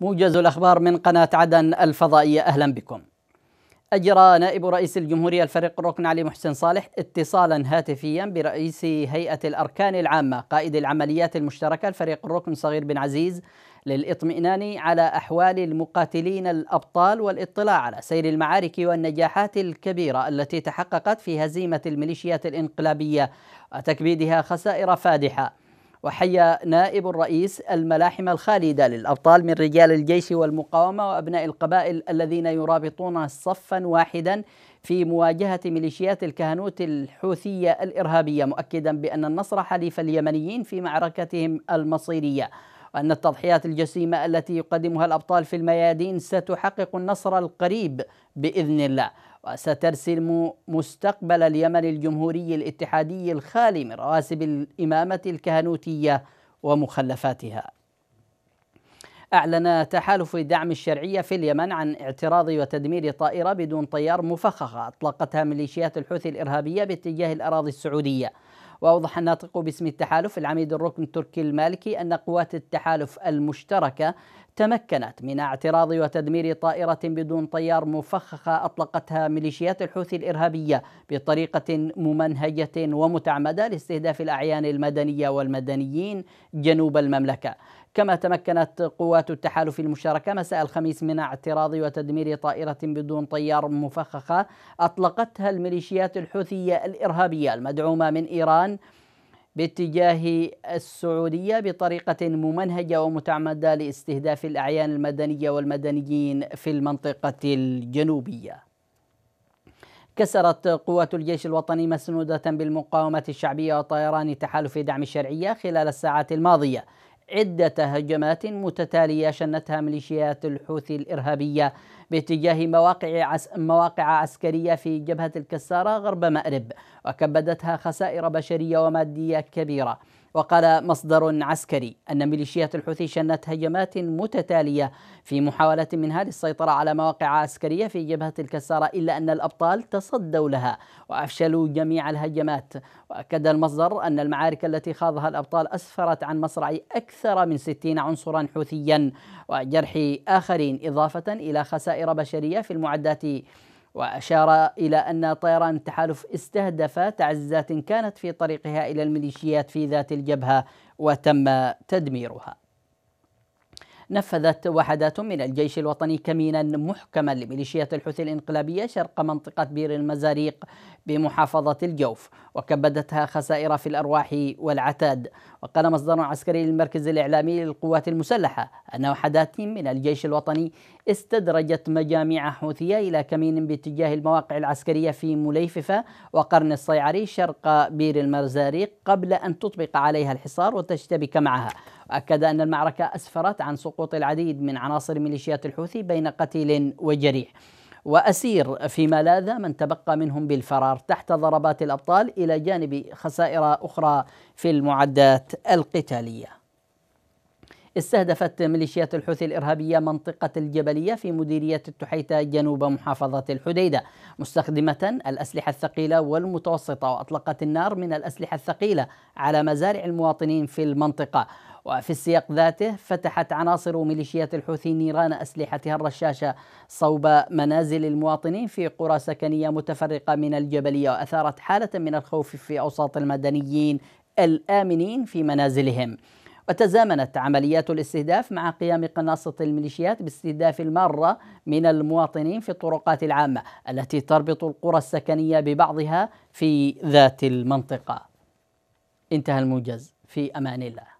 موجز الأخبار من قناة عدن الفضائية أهلا بكم أجرى نائب رئيس الجمهورية الفريق الركن علي محسن صالح اتصالا هاتفيا برئيس هيئة الأركان العامة قائد العمليات المشتركة الفريق الركن صغير بن عزيز للإطمئنان على أحوال المقاتلين الأبطال والاطلاع على سير المعارك والنجاحات الكبيرة التي تحققت في هزيمة الميليشيات الإنقلابية وتكبيدها خسائر فادحة وحيا نائب الرئيس الملاحم الخالدة للأبطال من رجال الجيش والمقاومة وأبناء القبائل الذين يرابطون صفا واحدا في مواجهة ميليشيات الكهنوت الحوثية الإرهابية مؤكدا بأن النصر حليف اليمنيين في معركتهم المصيرية وأن التضحيات الجسيمة التي يقدمها الأبطال في الميادين ستحقق النصر القريب بإذن الله وسترسم مستقبل اليمن الجمهوري الاتحادي الخالي من رواسب الإمامة الكهنوتية ومخلفاتها أعلن تحالف دعم الشرعية في اليمن عن اعتراض وتدمير طائرة بدون طيار مفخخة أطلقتها ميليشيات الحوثي الإرهابية باتجاه الأراضي السعودية وأوضح الناطق باسم التحالف العميد الركن التركي المالكي أن قوات التحالف المشتركة تمكنت من اعتراض وتدمير طائرة بدون طيار مفخخة أطلقتها ميليشيات الحوثي الإرهابية بطريقة ممنهجة ومتعمدة لاستهداف الأعيان المدنية والمدنيين جنوب المملكة كما تمكنت قوات التحالف المشاركة مساء الخميس من اعتراض وتدمير طائرة بدون طيار مفخخة أطلقتها الميليشيات الحوثية الإرهابية المدعومة من إيران باتجاه السعودية بطريقة ممنهجة ومتعمدة لاستهداف الأعيان المدنية والمدنيين في المنطقة الجنوبية كسرت قوات الجيش الوطني مسنودة بالمقاومة الشعبية وطيران تحالف دعم الشرعية خلال الساعات الماضية عدة هجمات متتالية شنتها ميليشيات الحوثي الإرهابية باتجاه مواقع مواقع عسكرية في جبهة الكسارة غرب مأرب وكبدتها خسائر بشرية ومادية كبيرة وقال مصدر عسكري أن ميليشيات الحوثي شنت هجمات متتالية في محاولة منها للسيطرة على مواقع عسكرية في جبهة الكسارة إلا أن الأبطال تصدوا لها وأفشلوا جميع الهجمات وأكد المصدر أن المعارك التي خاضها الأبطال أسفرت عن مصرع أكثر من 60 عنصرا حوثيا وجرح آخرين إضافة إلى خسائر طائرة بشريه في المعدات وأشار إلى أن طيران التحالف استهدف تعزات كانت في طريقها إلى الميليشيات في ذات الجبهة وتم تدميرها نفذت وحدات من الجيش الوطني كمينا محكما لميليشيات الحوثي الانقلابية شرق منطقة بير المزاريق بمحافظة الجوف وكبدتها خسائر في الأرواح والعتاد وقال مصدر عسكري للمركز الإعلامي للقوات المسلحة أن وحدات من الجيش الوطني استدرجت مجاميع حوثية إلى كمين باتجاه المواقع العسكرية في مليففة وقرن الصيعري شرق بير المرزاريق قبل أن تطبق عليها الحصار وتشتبك معها وأكد أن المعركة أسفرت عن سقوط العديد من عناصر ميليشيات الحوثي بين قتيل وجريح وأسير في ملاذة من تبقى منهم بالفرار تحت ضربات الأبطال إلى جانب خسائر أخرى في المعدات القتالية استهدفت ميليشيات الحوثي الإرهابية منطقة الجبلية في مديرية التحيتة جنوب محافظة الحديدة مستخدمة الأسلحة الثقيلة والمتوسطة وأطلقت النار من الأسلحة الثقيلة على مزارع المواطنين في المنطقة وفي السياق ذاته فتحت عناصر ميليشيات الحوثي نيران أسلحتها الرشاشة صوب منازل المواطنين في قرى سكنية متفرقة من الجبلية وأثارت حالة من الخوف في أوساط المدنيين الآمنين في منازلهم وتزامنت عمليات الاستهداف مع قيام قناصة الميليشيات باستهداف المارة من المواطنين في الطرقات العامة التي تربط القرى السكنية ببعضها في ذات المنطقة انتهى الموجز في أمان الله